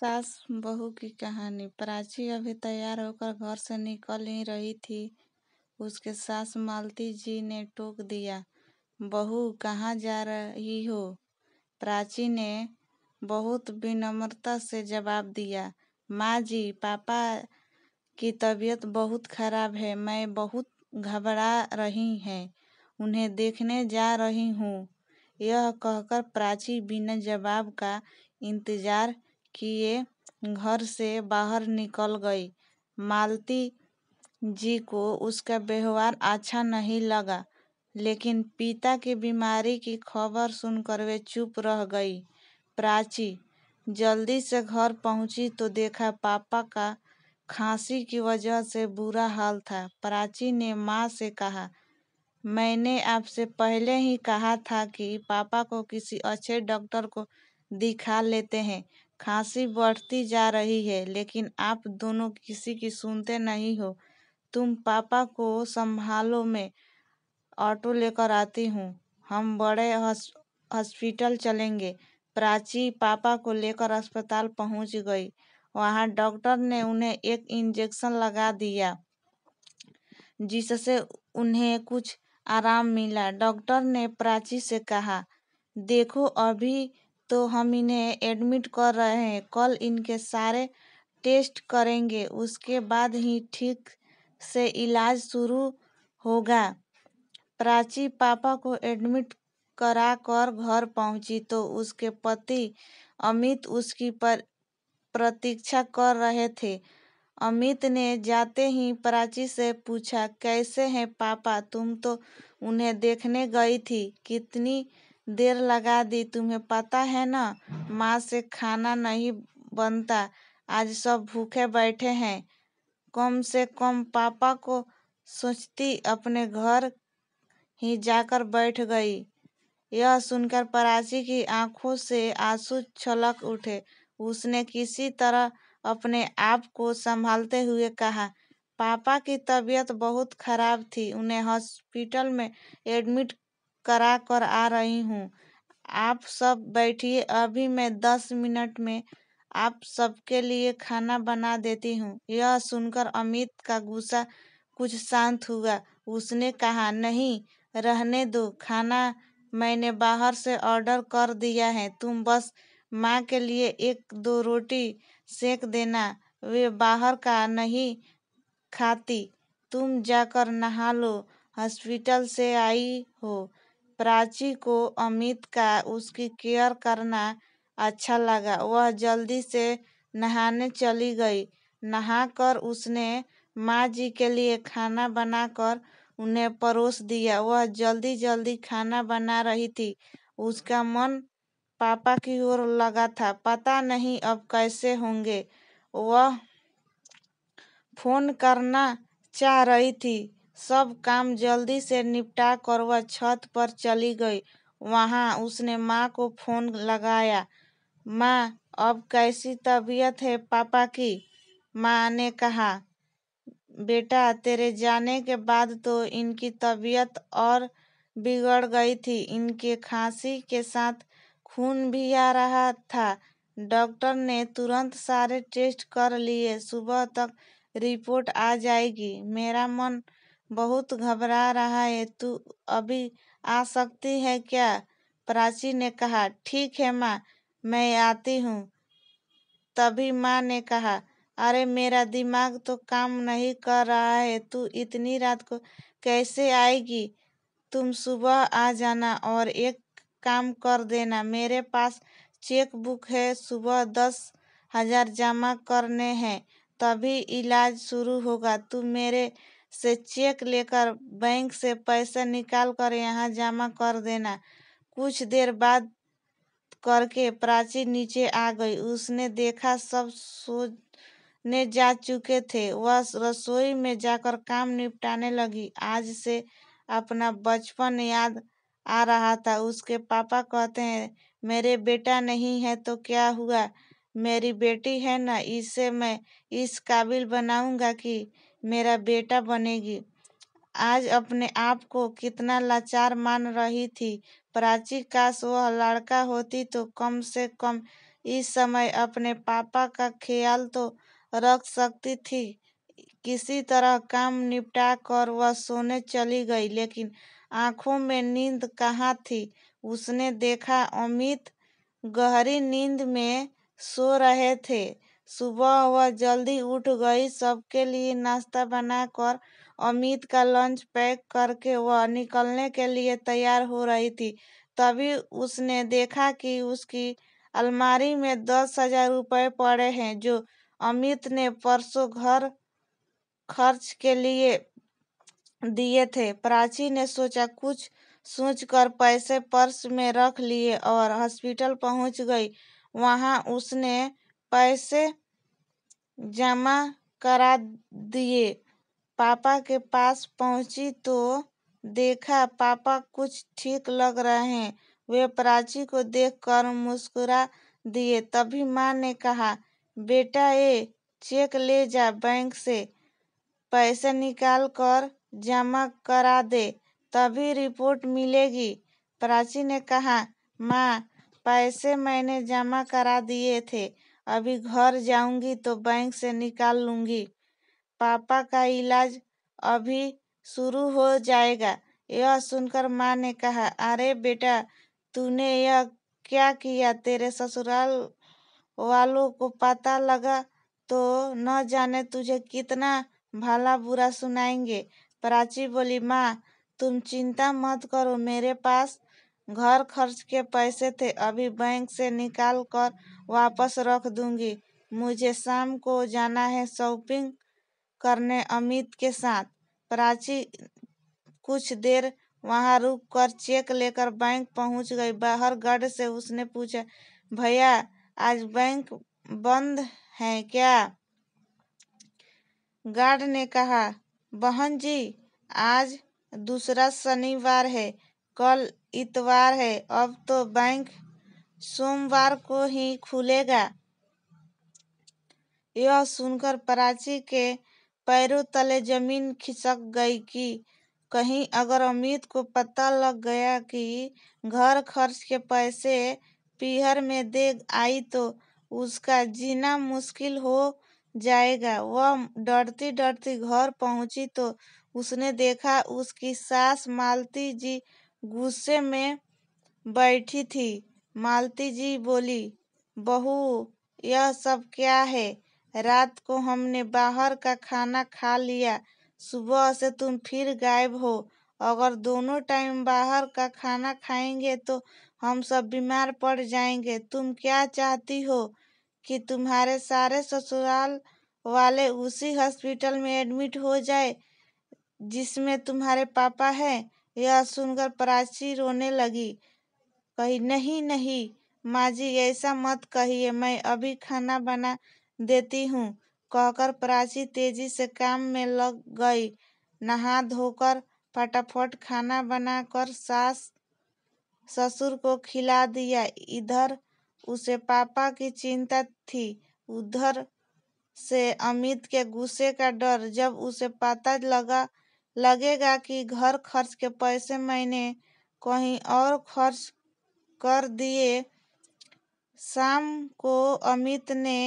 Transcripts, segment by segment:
सास बहू की कहानी प्राची अभी तैयार होकर घर से निकल ही रही थी उसके सास मालती जी ने टोक दिया बहू कहाँ जा रही हो प्राची ने बहुत विनम्रता से जवाब दिया माँ जी पापा की तबीयत बहुत खराब है मैं बहुत घबरा रही हैं उन्हें देखने जा रही हूँ यह कहकर प्राची बिना जवाब का इंतज़ार किए घर से बाहर निकल गई मालती जी को उसका व्यवहार अच्छा नहीं लगा लेकिन पिता की बीमारी की खबर सुनकर वे चुप रह गई प्राची जल्दी से घर पहुंची तो देखा पापा का खांसी की वजह से बुरा हाल था प्राची ने माँ से कहा मैंने आपसे पहले ही कहा था कि पापा को किसी अच्छे डॉक्टर को दिखा लेते हैं खांसी बढ़ती जा रही है लेकिन आप दोनों किसी की सुनते नहीं हो तुम पापा को संभालो मैं ऑटो लेकर आती हूँ हम बड़े हॉस्पिटल चलेंगे प्राची पापा को लेकर अस्पताल पहुंच गई वहां डॉक्टर ने उन्हें एक इंजेक्शन लगा दिया जिससे उन्हें कुछ आराम मिला डॉक्टर ने प्राची से कहा देखो अभी तो हम इन्हें एडमिट कर रहे हैं कल इनके सारे टेस्ट करेंगे उसके बाद ही ठीक से इलाज शुरू होगा प्राची पापा को एडमिट करा कर घर पहुंची तो उसके पति अमित उसकी पर प्रतीक्षा कर रहे थे अमित ने जाते ही प्राची से पूछा कैसे हैं पापा तुम तो उन्हें देखने गई थी कितनी देर लगा दी तुम्हें पता है न माँ से खाना नहीं बनता आज सब भूखे बैठे हैं कम से कम पापा को सोचती अपने घर ही जाकर बैठ गई यह सुनकर पराची की आंखों से आंसू छलक उठे उसने किसी तरह अपने आप को संभालते हुए कहा पापा की तबीयत बहुत खराब थी उन्हें हॉस्पिटल में एडमिट करा कर आ रही हूँ आप सब बैठिए अभी मैं दस मिनट में आप सबके लिए खाना बना देती हूँ यह सुनकर अमित का गुस्सा कुछ शांत हुआ उसने कहा नहीं रहने दो खाना मैंने बाहर से ऑर्डर कर दिया है तुम बस माँ के लिए एक दो रोटी सेक देना वे बाहर का नहीं खाती तुम जाकर नहा लो हॉस्पिटल से आई हो प्राची को अमित का उसकी केयर करना अच्छा लगा वह जल्दी से नहाने चली गई नहाकर उसने माँ जी के लिए खाना बनाकर उन्हें परोस दिया वह जल्दी जल्दी खाना बना रही थी उसका मन पापा की ओर लगा था पता नहीं अब कैसे होंगे वह फोन करना चाह रही थी सब काम जल्दी से निपटा कर वह छत पर चली गई। वहाँ उसने माँ को फोन लगाया। माँ अब कैसी तबीयत है पापा की? माँ ने कहा, बेटा तेरे जाने के बाद तो इनकी तबीयत और बिगड़ गई थी। इनके खांसी के साथ खून भी आ रहा था। डॉक्टर ने तुरंत सारे टेस्ट कर लिए। सुबह तक रिपोर्ट आ जाएगी। मेरा मन बहुत घबरा रहा है तू अभी आ सकती है क्या प्राची ने कहा ठीक है माँ मैं आती हूँ तभी माँ ने कहा अरे मेरा दिमाग तो काम नहीं कर रहा है तू इतनी रात को कैसे आएगी तुम सुबह आ जाना और एक काम कर देना मेरे पास चेक बुक है सुबह दस हजार जमा करने हैं तभी इलाज शुरू होगा तू मेरे से चेक लेकर बैंक से पैसा निकाल कर यहाँ जमा कर देना कुछ देर बाद करके प्राची नीचे आ गई उसने देखा सब सोने जा चुके थे वह रसोई में जाकर काम निपटाने लगी आज से अपना बचपन याद आ रहा था उसके पापा कहते हैं मेरे बेटा नहीं है तो क्या हुआ मेरी बेटी है ना इसे मैं इस काबिल बनाऊंगा कि मेरा बेटा बनेगी आज अपने आप को कितना लाचार मान रही थी प्राची काश वह लड़का होती तो कम से कम इस समय अपने पापा का ख्याल तो रख सकती थी किसी तरह काम निपटा कर वह सोने चली गई लेकिन आंखों में नींद कहाँ थी उसने देखा अमित गहरी नींद में सो रहे थे सुबह हुआ जल्दी उठ गई सबके लिए नाश्ता बनाकर अमित का लंच पैक करके वह निकलने के लिए तैयार हो रही थी तभी उसने देखा कि उसकी अलमारी में दस हजार रुपये पड़े हैं जो अमित ने परसों घर खर्च के लिए दिए थे प्राची ने सोचा कुछ सोचकर पैसे पर्स में रख लिए और हॉस्पिटल पहुंच गई वहां उसने पैसे जमा करा दिए पापा के पास पहुंची तो देखा पापा कुछ ठीक लग रहे हैं वे प्राची को देखकर मुस्कुरा दिए तभी माँ ने कहा बेटा ये चेक ले जा बैंक से पैसे निकाल कर जमा करा दे तभी रिपोर्ट मिलेगी प्राची ने कहा माँ पैसे मैंने जमा करा दिए थे अभी घर जाऊंगी तो बैंक से निकाल लूंगी पापा का इलाज अभी शुरू हो जाएगा यह सुनकर माँ ने कहा अरे बेटा तूने यह क्या किया तेरे ससुराल वालों को पता लगा तो न जाने तुझे कितना भला बुरा सुनाएंगे प्राची बोली माँ तुम चिंता मत करो मेरे पास घर खर्च के पैसे थे अभी बैंक से निकाल कर वापस रख दूंगी मुझे शाम को जाना है शॉपिंग करने अमित के साथ प्राची कुछ देर वहां रुक कर चेक लेकर बैंक पहुंच गई बाहर गार्ड से उसने पूछा भैया आज बैंक बंद है क्या गार्ड ने कहा बहन जी आज दूसरा शनिवार है कल इतवार है अब तो बैंक सोमवार को ही खुलेगा यह सुनकर प्राची के पैरों तले जमीन खिसक गई कि कहीं अगर अमित को पता लग गया कि घर खर्च के पैसे पीहर में दे आई तो उसका जीना मुश्किल हो जाएगा वह डरती डरती घर पहुंची तो उसने देखा उसकी सास मालती जी गुस्से में बैठी थी मालती जी बोली बहू यह सब क्या है रात को हमने बाहर का खाना खा लिया सुबह से तुम फिर गायब हो अगर दोनों टाइम बाहर का खाना खाएंगे तो हम सब बीमार पड़ जाएंगे तुम क्या चाहती हो कि तुम्हारे सारे ससुराल वाले उसी हॉस्पिटल में एडमिट हो जाए जिसमें तुम्हारे पापा हैं यह सुनकर प्राची रोने लगी। कही, नहीं नहीं माँ जी ऐसा मत कहिए, मैं अभी खाना बना देती हूँ कहकर प्राची तेजी से काम में लग गई। नहा धोकर फटाफट खाना बनाकर सास ससुर को खिला दिया। इधर उसे पापा की चिंता थी, उधर से अमित के गुस्से का डर। जब उसे पता लगा लगेगा कि घर खर्च के पैसे मैंने कहीं और खर्च कर दिए शाम को अमित ने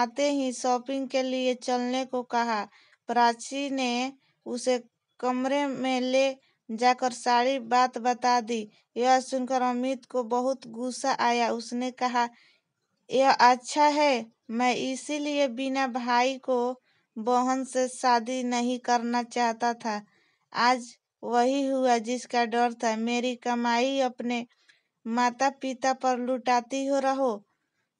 आते ही शॉपिंग के लिए चलने को कहा प्राची ने उसे कमरे में ले जाकर सारी बात बता दी यह सुनकर अमित को बहुत गुस्सा आया उसने कहा यह अच्छा है मैं इसीलिए बिना भाई को बहन से शादी नहीं करना चाहता था आज वही हुआ जिसका डर था मेरी कमाई अपने माता पिता पर लुटाती हो रहो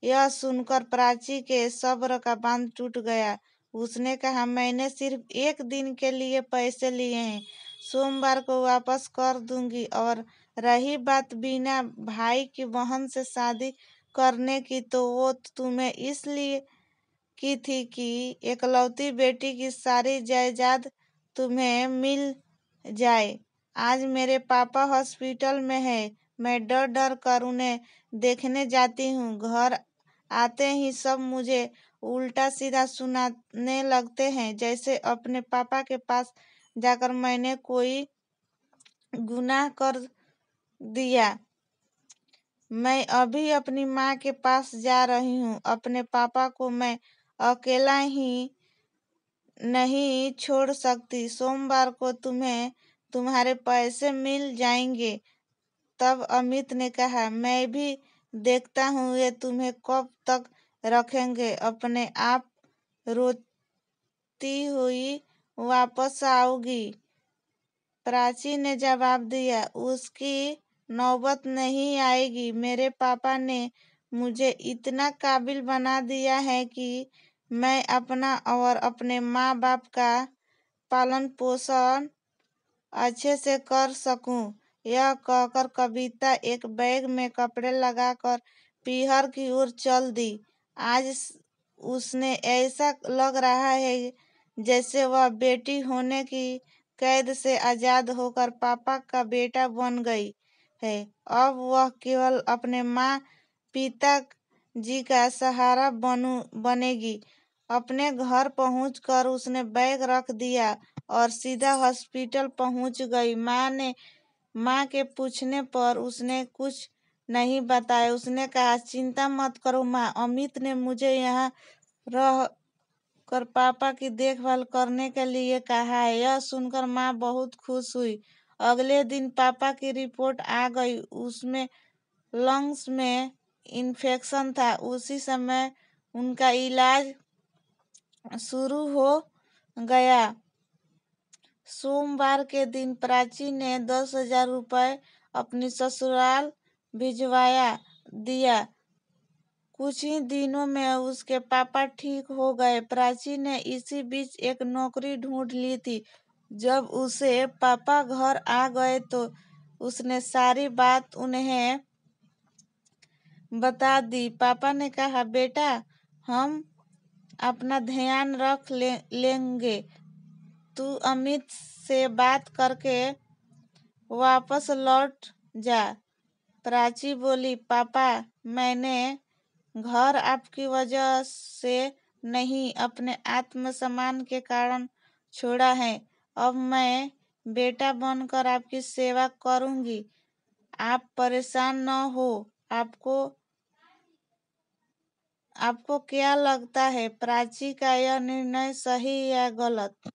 यह सुनकर प्राची के सब्र का बांध टूट गया उसने कहा मैंने सिर्फ एक दिन के लिए पैसे लिए हैं सोमवार को वापस कर दूंगी और रही बात बिना भाई की बहन से शादी करने की तो वो तुम्हें इसलिए की थी कि एकलौती बेटी की सारी जायदाद तुम्हें मिल जाए आज मेरे पापा हॉस्पिटल में है मैं डर डर कर उन्हें देखने जाती हूँ घर आते ही सब मुझे उल्टा सीधा सुनाने लगते हैं जैसे अपने पापा के पास जाकर मैंने कोई गुनाह कर दिया मैं अभी अपनी माँ के पास जा रही हूँ अपने पापा को मैं अकेला ही नहीं छोड़ सकती सोमवार को तुम्हें तुम्हारे पैसे मिल जाएंगे तब अमित ने कहा मैं भी देखता हूँ ये तुम्हें कब तक रखेंगे अपने आप रोती हुई वापस आओगी प्राची ने जवाब दिया उसकी नौबत नहीं आएगी मेरे पापा ने मुझे इतना काबिल बना दिया है कि मैं अपना और अपने माँ बाप का पालन पोषण अच्छे से कर सकूं यह कहकर कविता एक बैग में कपड़े लगाकर पीहर की ओर चल दी आज उसने ऐसा लग रहा है जैसे वह बेटी होने की कैद से आज़ाद होकर पापा का बेटा बन गई है अब वह केवल अपने माँ पिता जी का सहारा बनेगी अपने घर पहुँच कर उसने बैग रख दिया और सीधा हॉस्पिटल पहुँच गई माँ के पूछने पर उसने कुछ नहीं बताया उसने कहा चिंता मत करो माँ अमित ने मुझे यहाँ रह कर पापा की देखभाल करने के लिए कहा है यह सुनकर माँ बहुत खुश हुई अगले दिन पापा की रिपोर्ट आ गई उसमें लंग्स में इन्फेक्शन था उसी समय उनका इलाज शुरू हो गया सोमवार के दिन प्राची ने दस हजार रुपये अपनी ससुराल भिजवाया दिया कुछ ही दिनों में उसके पापा ठीक हो गए प्राची ने इसी बीच एक नौकरी ढूंढ ली थी जब उसे पापा घर आ गए तो उसने सारी बात उन्हें बता दी पापा ने कहा बेटा हम अपना ध्यान रख ले, लेंगे तू अमित से बात करके वापस लौट जा प्राची बोली पापा मैंने घर आपकी वजह से नहीं अपने आत्मसम्मान के कारण छोड़ा है अब मैं बेटा बनकर आपकी सेवा करूंगी आप परेशान न हो आपको आपको क्या लगता है प्राची का यह निर्णय सही या गलत